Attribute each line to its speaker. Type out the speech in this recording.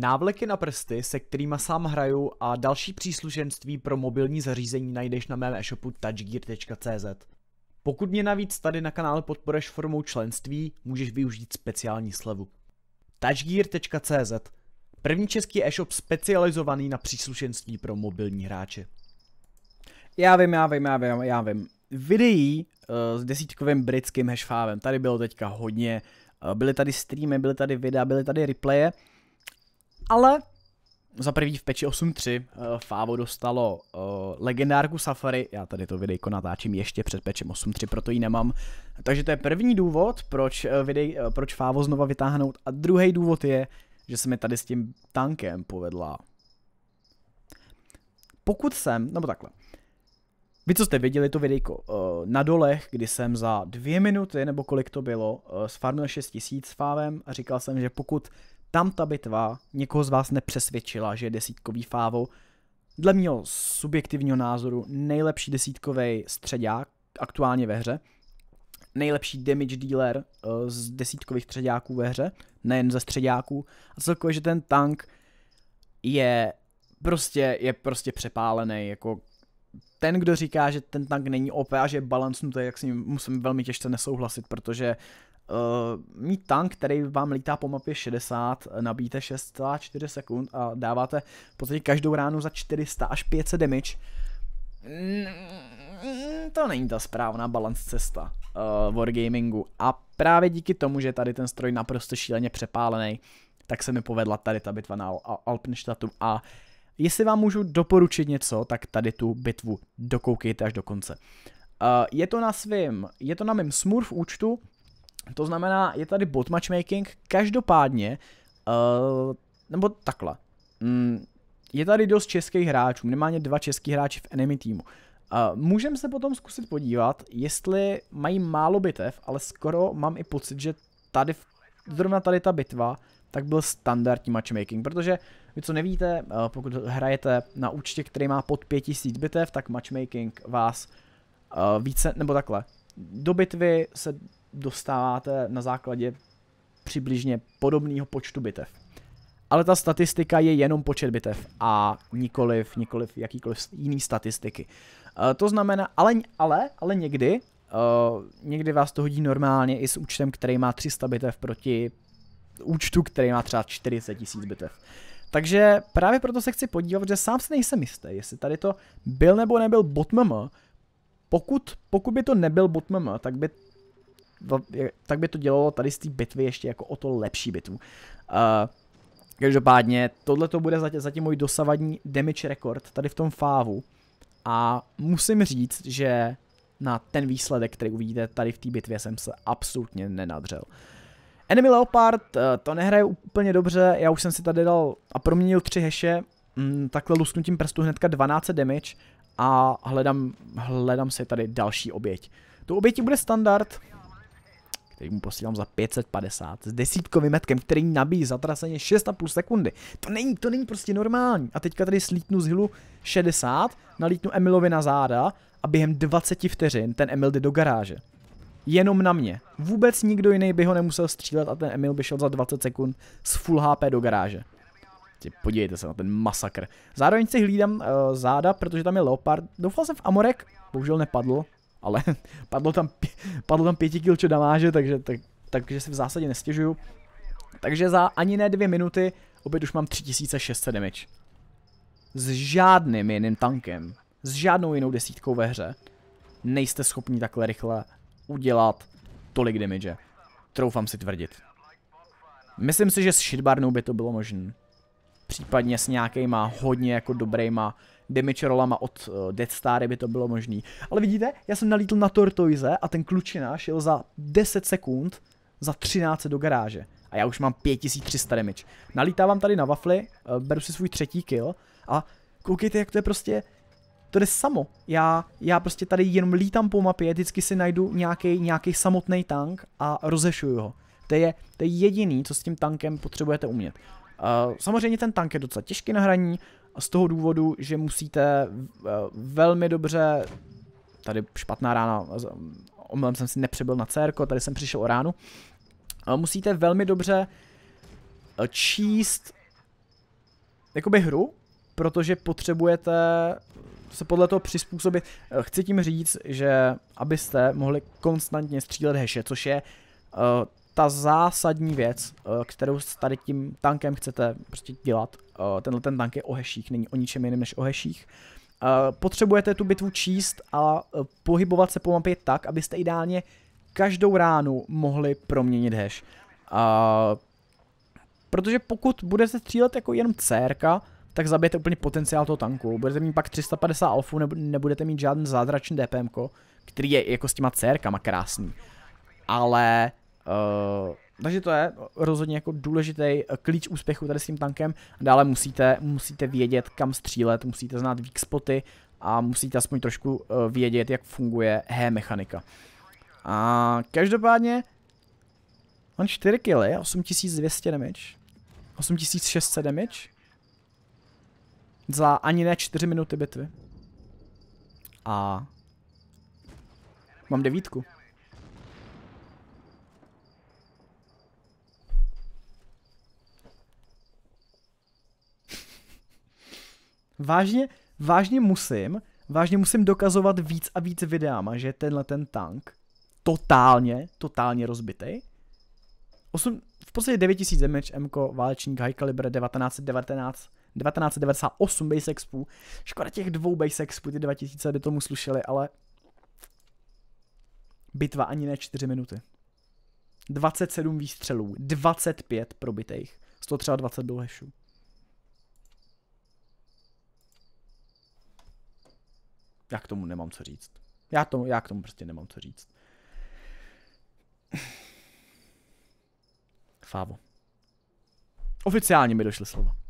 Speaker 1: Návleky na prsty, se kterými sám hraju a další příslušenství pro mobilní zařízení najdeš na mém e-shopu touchgear.cz. Pokud mě navíc tady na kanále podporeš formou členství, můžeš využít speciální slevu. touchgear.cz První český e-shop specializovaný na příslušenství pro mobilní hráče. Já vím, já vím, já vím, já vím. Videí uh, s desítkovým britským hashfávem, tady bylo teďka hodně, uh, byly tady streamy, byly tady videa, byly tady replaye, ale za prvý v peči 8.3 eh, Fávo dostalo eh, legendárku Safari, já tady to videjko natáčím ještě před pečem 8.3, proto ji nemám. Takže to je první důvod, proč, eh, videj, proč Fávo znova vytáhnout a druhý důvod je, že se mi tady s tím tankem povedla. Pokud jsem, nebo takhle, vy, co jste viděli to videjko na dolech, kdy jsem za dvě minuty, nebo kolik to bylo, sfarmil 6000 s Fávem a říkal jsem, že pokud tam ta bitva někoho z vás nepřesvědčila, že je desítkový fávo Dle mého subjektivního názoru nejlepší desítkový středák aktuálně ve hře, nejlepší damage dealer eh, z desítkových středáků ve hře, nejen ze středáků. A celkově, že ten tank je prostě, je prostě přepálený, jako ten, kdo říká, že ten tank není OP a že je balancnutý, jak s ním musím velmi těžce nesouhlasit, protože Uh, mít tank, který vám lítá po mapě 60, eh, nabíjíte 6,4 sekund a dáváte v podstatě každou ránu za 400 až 500 damage. Mm, to není ta správná balance cesta uh, Wargamingu. A právě díky tomu, že tady ten stroj naprosto šíleně přepálený, tak se mi povedla tady ta bitva na Al Alpenstatu a jestli vám můžu doporučit něco, tak tady tu bitvu dokoukejte až do konce. Uh, je to na svým, je to na mém Smurf účtu, to znamená, je tady bot matchmaking, každopádně, uh, nebo takhle, mm, je tady dost českých hráčů, minimálně dva český hráči v enemy týmu. Uh, Můžeme se potom zkusit podívat, jestli mají málo bitev, ale skoro mám i pocit, že tady, zrovna tady ta bitva, tak byl standardní matchmaking, protože vy co nevíte, uh, pokud hrajete na účtě, který má pod 5000 bitev, tak matchmaking vás uh, více, nebo takhle, do bitvy se dostáváte na základě přibližně podobného počtu bitev. Ale ta statistika je jenom počet bitev a nikoliv, nikoliv jakýkoliv jiný statistiky. E, to znamená, ale, ale, ale někdy, eh, někdy vás to hodí normálně i s účtem, který má 300 bitev proti účtu, který má třeba 40 tisíc bitev. Takže právě proto se chci podívat, že sám si nejsem jistý, jestli tady to byl nebo nebyl bot Pokud, pokud by to nebyl bot tak by tak by to dělalo tady z té bitvy ještě jako o to lepší bitvu. Uh, každopádně, tohle to bude zatím, zatím můj dosavadní damage rekord tady v tom fávu. A musím říct, že na ten výsledek, který uvidíte tady v té bitvě, jsem se absolutně nenadřel. Enemy Leopard, eh, to nehraje úplně dobře, já už jsem si tady dal a proměnil tři heše, mm, takhle lusknutím prstu hnedka 12 damage a hledám, hledám si tady další oběť. Tu oběti bude standard, který mu posílám za 550 s desítkovým metkem, který nabíjí zatraceně 6,5 sekundy. To není, to není prostě normální. A teďka tady slítnu z hilu 60, nalítnu Emilovi na záda a během 20 vteřin ten Emil jde do garáže. Jenom na mě. Vůbec nikdo jiný by ho nemusel střílet a ten Emil by šel za 20 sekund s full HP do garáže. podívejte se na ten masakr. Zároveň si hlídám uh, záda, protože tam je Leopard. Doufal jsem v Amorek, bohužel nepadl ale padlo tam, padlo tam pěti kilčo damáže, takže, tak, takže si v zásadě nestěžuju. Takže za ani ne dvě minuty opět už mám 3600 damage. S žádným jiným tankem, s žádnou jinou desítkou ve hře, nejste schopni takhle rychle udělat tolik damage. Troufám si tvrdit. Myslím si, že s shitbarnou by to bylo možné případně s nějakýma hodně jako dobrýma damage rollama od uh, Death Star by to bylo možný. Ale vidíte, já jsem nalítl na Tortoise a ten klučina šel za 10 sekund za 13 do garáže. A já už mám 5300 damage. Nalítávám tady na wafly, uh, eh, beru si svůj třetí kill a koukejte, jak to je prostě to jde samo. Já, já prostě tady jenom lítám po mapě, vždycky si najdu nějaký nějaký samotný tank a rozešuju ho. To je, to je jediný, co s tím tankem potřebujete umět. Samozřejmě ten tank je docela těžký na hraní, z toho důvodu, že musíte eh, velmi dobře, tady špatná rána, omylem jsem si nepřebyl na CR, tady jsem přišel o ránu, musíte velmi dobře eh, číst jakoby hru, protože potřebujete se podle toho přizpůsobit. Eh, chci tím říct, že abyste mohli konstantně střílet heše, což je ta zásadní věc, eh, kterou s tady tím tankem chcete prostě dělat, eh, tenhle ten tank je o heších, není o ničem jiném než o heších. Eh, potřebujete tu bitvu číst a pohybovat se po mapě tak, abyste ideálně každou ránu mohli proměnit heš. Protože pokud budete střílet jako jenom CRka, tak zabijete úplně potenciál toho tanku. Budete mít pak 350 alfu, nebudete mít žádný zázračný DPM, který je jako s těma CRkama krásný. Ale Eh, takže to je rozhodně jako důležitý eh, klíč úspěchu tady s tím tankem. Dále musíte, musíte vědět, kam střílet, musíte znát weak spoty a musíte aspoň trošku uh, vědět, jak funguje he mechanika. A každopádně on 4 killy, 8200 damage, 8600 damage za ani ne 4 minuty bitvy. A mám devítku. vážně, vážně musím, vážně musím dokazovat víc a víc videama, že tenhle ten tank totálně, totálně rozbitý. Osm, v podstatě 9000 damage, MK, válečník, high caliber, 1919, 1998 base expů. Škoda těch dvou base expů, ty 2000 by tomu slušeli, ale bitva ani ne 4 minuty. 27 výstřelů, 25 probitých, 123 do hešů. Já k tomu nemám co říct. Já, tomu, já k tomu prostě nemám co říct. Fávo. Oficiálně mi došly slova.